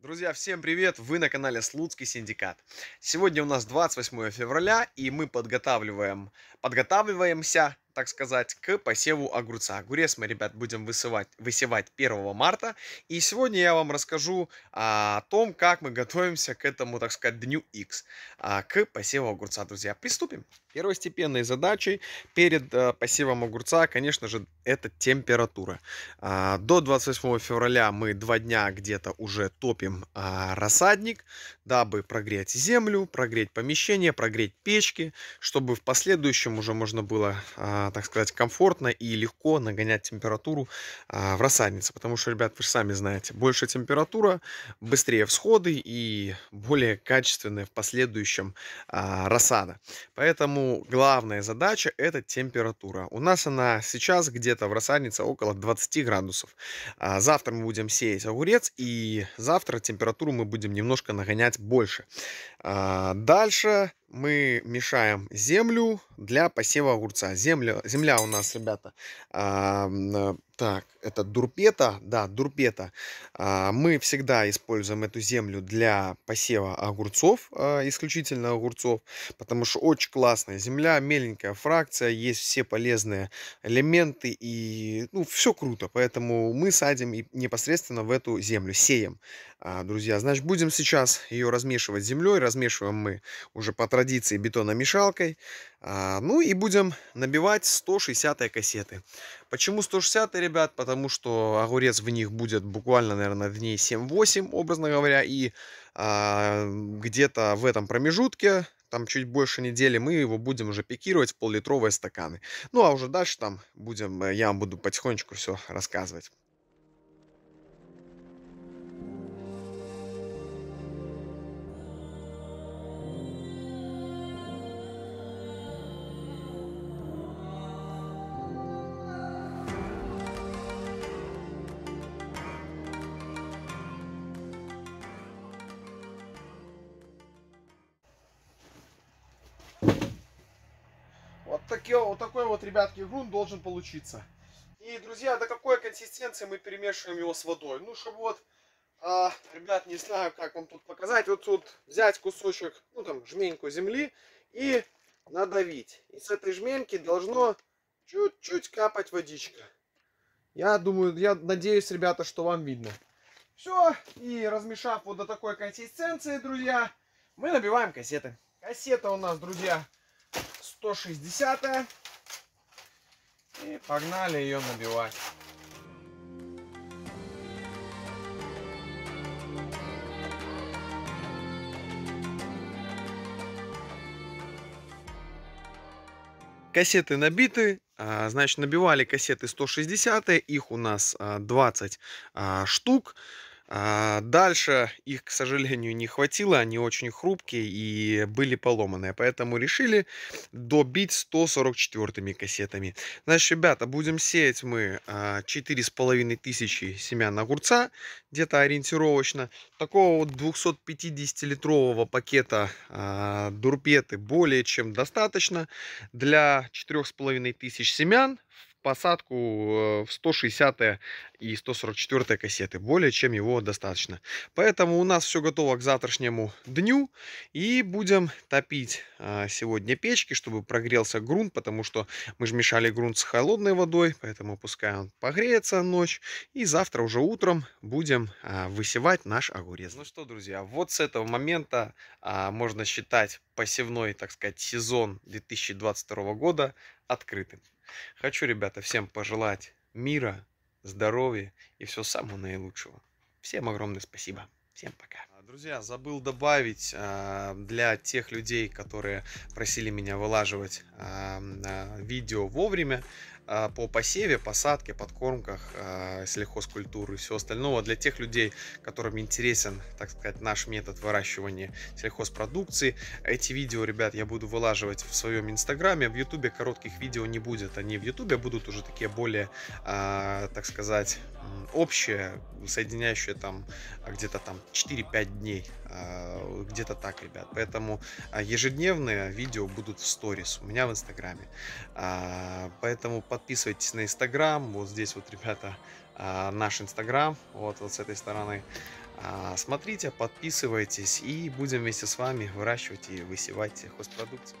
Друзья, всем привет! Вы на канале Слуцкий Синдикат. Сегодня у нас 28 февраля, и мы подготавливаем, подготавливаемся так сказать, к посеву огурца. Огурец мы, ребят, будем высывать, высевать 1 марта. И сегодня я вам расскажу а, о том, как мы готовимся к этому, так сказать, дню X, а, к посеву огурца, друзья. Приступим. Первостепенной задачей перед э, посевом огурца, конечно же, это температура. А, до 28 февраля мы два дня где-то уже топим рассадник, дабы прогреть землю, прогреть помещение, прогреть печки, чтобы в последующем уже можно было Э, так сказать, комфортно и легко нагонять температуру а, в рассаднице. Потому что, ребят, вы же сами знаете, больше температура, быстрее всходы и более качественная в последующем а, рассада. Поэтому главная задача это температура. У нас она сейчас где-то в рассаднице около 20 градусов. А, завтра мы будем сеять огурец и завтра температуру мы будем немножко нагонять больше. Дальше мы мешаем землю для посева огурца. Земля, земля у нас, ребята, э, так, это дурпета, да, дурпета. А, мы всегда используем эту землю для посева огурцов, а, исключительно огурцов, потому что очень классная земля, меленькая фракция, есть все полезные элементы и, ну, все круто, поэтому мы садим непосредственно в эту землю, сеем, а, друзья. Значит, будем сейчас ее размешивать землей, размешиваем мы уже по традиции бетономешалкой, а, ну и будем набивать 160 кассеты. Почему 160 ребят? Потому что огурец в них будет буквально, наверное, дней 7-8, образно говоря. И а, где-то в этом промежутке, там чуть больше недели, мы его будем уже пикировать в пол-литровые стаканы. Ну а уже дальше там будем, я вам буду потихонечку все рассказывать. Такие, вот такой вот, ребятки, грунт должен получиться. И, друзья, до какой консистенции мы перемешиваем его с водой? Ну, чтобы вот, а, ребят, не знаю, как вам тут показать. Вот тут взять кусочек, ну, там, жменьку земли и надавить. И с этой жменьки должно чуть-чуть капать водичка. Я думаю, я надеюсь, ребята, что вам видно. Все, и размешав вот до такой консистенции, друзья, мы набиваем кассеты. Кассета у нас, друзья, 160 -я. и погнали ее набивать. Кассеты набиты, а, значит набивали кассеты 160, их у нас 20 а, а, штук. А, дальше их, к сожалению, не хватило, они очень хрупкие и были поломаны, а поэтому решили добить 144 ми кассетами. Значит, ребята, будем сеять мы 4500 а, семян огурца, где-то ориентировочно. Такого вот 250-литрового пакета дурпеты более чем достаточно для 4500 семян посадку э, в 160 и 144 кассеты. Более чем его достаточно. Поэтому у нас все готово к завтрашнему дню. И будем топить а, сегодня печки, чтобы прогрелся грунт, потому что мы же мешали грунт с холодной водой, поэтому пускай он погреется ночь. И завтра уже утром будем а, высевать наш огурец. Ну что, друзья, вот с этого момента а, можно считать посевной, так сказать, сезон 2022 года открытым. Хочу, ребята, всем пожелать мира, здоровья и всего самого наилучшего. Всем огромное спасибо. Всем пока. А, друзья, забыл добавить а, для тех людей, которые просили меня вылаживать а, видео вовремя, а, по посеве, посадке, подкормках, а, сельхозкультуры и всего остального для тех людей, которым интересен, так сказать, наш метод выращивания сельхозпродукции. Эти видео, ребят, я буду вылаживать в своем инстаграме. В ютубе коротких видео не будет. Они в ютубе будут уже такие более, а, так сказать, общие, соединяющая там а, где-то там 4-5 дней, а, где-то так, ребят. Поэтому а, ежедневные видео будут в сторис у меня в Инстаграме. Поэтому подписывайтесь на Инстаграм, вот здесь вот, ребята, наш Инстаграм, вот, вот с этой стороны. Смотрите, подписывайтесь и будем вместе с вами выращивать и высевать хозпродукцию.